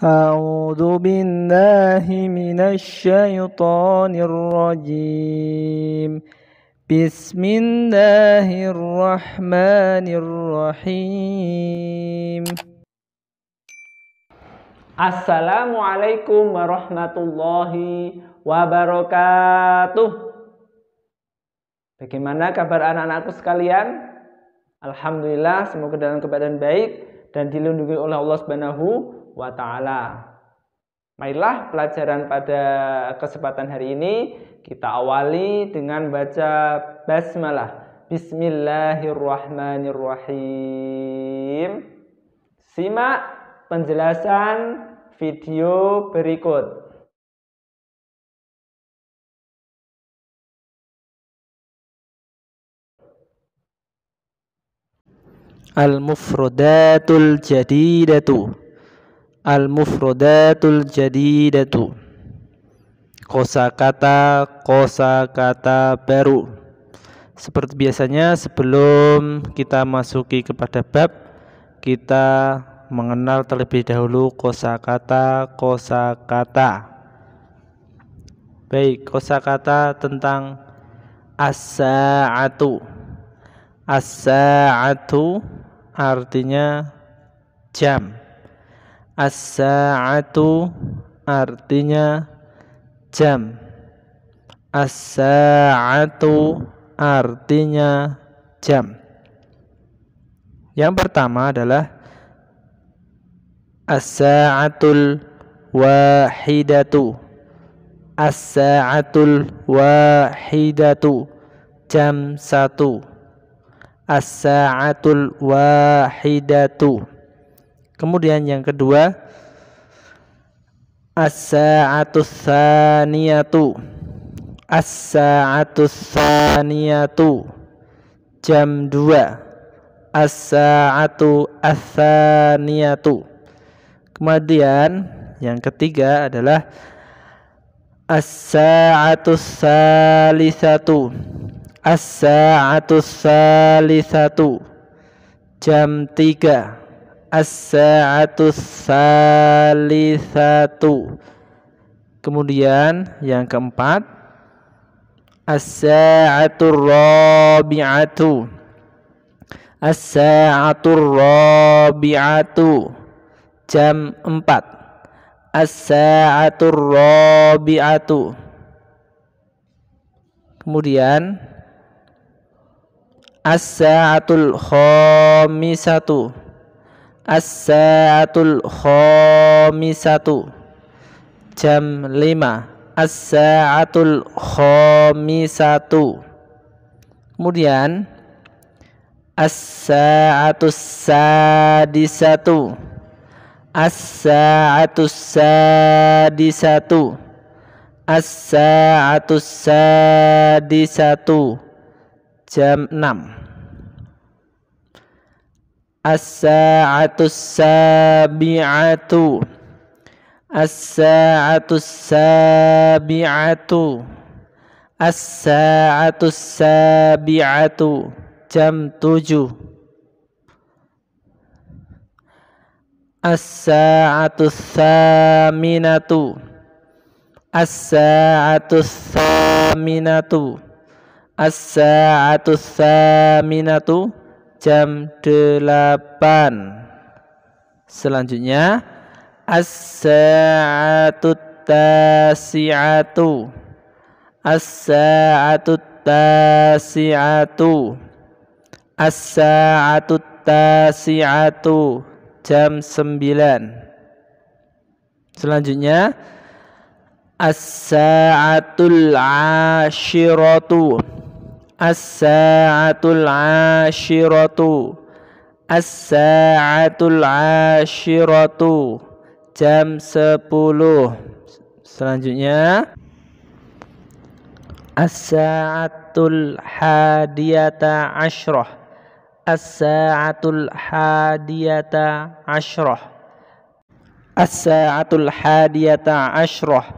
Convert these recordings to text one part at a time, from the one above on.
أعوذ بالله من الشيطان الرجيم بسم الله الرحمن الرحيم السلام عليكم ورحمة الله wabarakatuh. Bagaimana kabar anak-anakku sekalian? Alhamdulillah, semoga dalam keadaan baik dan dilindungi oleh Allah Subhanahu wa taala. Baiklah, pelajaran pada kesempatan hari ini kita awali dengan baca basmalah. Bismillahirrahmanirrahim. Simak penjelasan video berikut. al mufrodatul jadidatu al Kosa kata, kosa kata baru seperti biasanya sebelum kita masuki kepada bab kita mengenal terlebih dahulu kosa kata, kosa kata. baik kosa kata tentang asaatu. Asaatu artinya jam As-sa'atu artinya jam. As-sa'atu artinya jam. Yang pertama adalah as-sa'atul wahidatu. As-sa'atul wahidatu. Jam satu. As-sa'atul wahidatu. Kemudian yang kedua as saatu saniyatu as saatu saniyatu Jam dua As-sa'atu as-saniyatu Kemudian yang ketiga adalah as satu salisatu as sali salisatu Jam 3 as-sa'atu salisatu kemudian yang keempat as-sa'atu rabi'atu as-sa'atu rabi'atu jam 4 as-sa'atu rabi'atu kemudian as-sa'atul khamisatu As-sa'atul khomisatu Jam 5 As-sa'atul satu Kemudian As-sa'atus sadisatu As-sa'atus sadisatu As-sa'atus sadisatu Jam enam As-sa'atus sabi'atu As-sa'atus sabi'atu As-sa'atus sabi'atu Jam tujuh As-sa'atus saminatu As-sa'atus saminatu As-sa'atus saminatu jam 8 selanjutnya as-sa'atu tasi'atu as-sa'atu tasi'atu as-sa'atu tasi'atu jam 9 selanjutnya as-sa'atul asyiratu As-sa'atul ashiratu As-sa'atul ashiratu Jam 10 Selanjutnya As-sa'atul hadiyata ashrah As-sa'atul hadiyata ashrah As-sa'atul hadiyata ashrah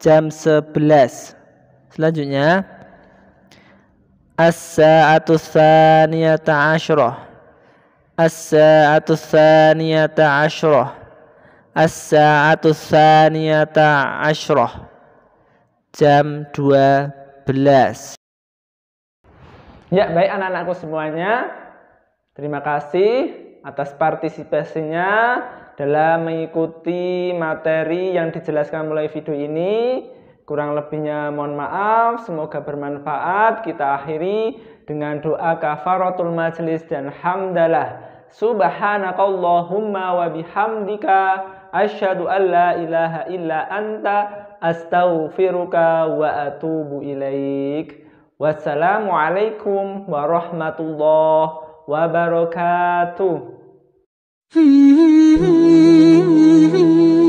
Jam 11 Selanjutnya As-sa'atu thaniyata asyrah. As-sa'atu thaniyata asyrah. As-sa'atu thaniyata asyrah. Jam 12. Ya, baik anak-anakku semuanya. Terima kasih atas partisipasinya dalam mengikuti materi yang dijelaskan mulai video ini. Kurang lebihnya mohon maaf, semoga bermanfaat. Kita akhiri dengan doa kafaratul majlis dan hamdalah. Subhanakallahumma wa bihamdika asyhadu an la ilaha illa anta astaghfiruka wa atubu ilaik. Wassalamualaikum warahmatullahi wabarakatuh.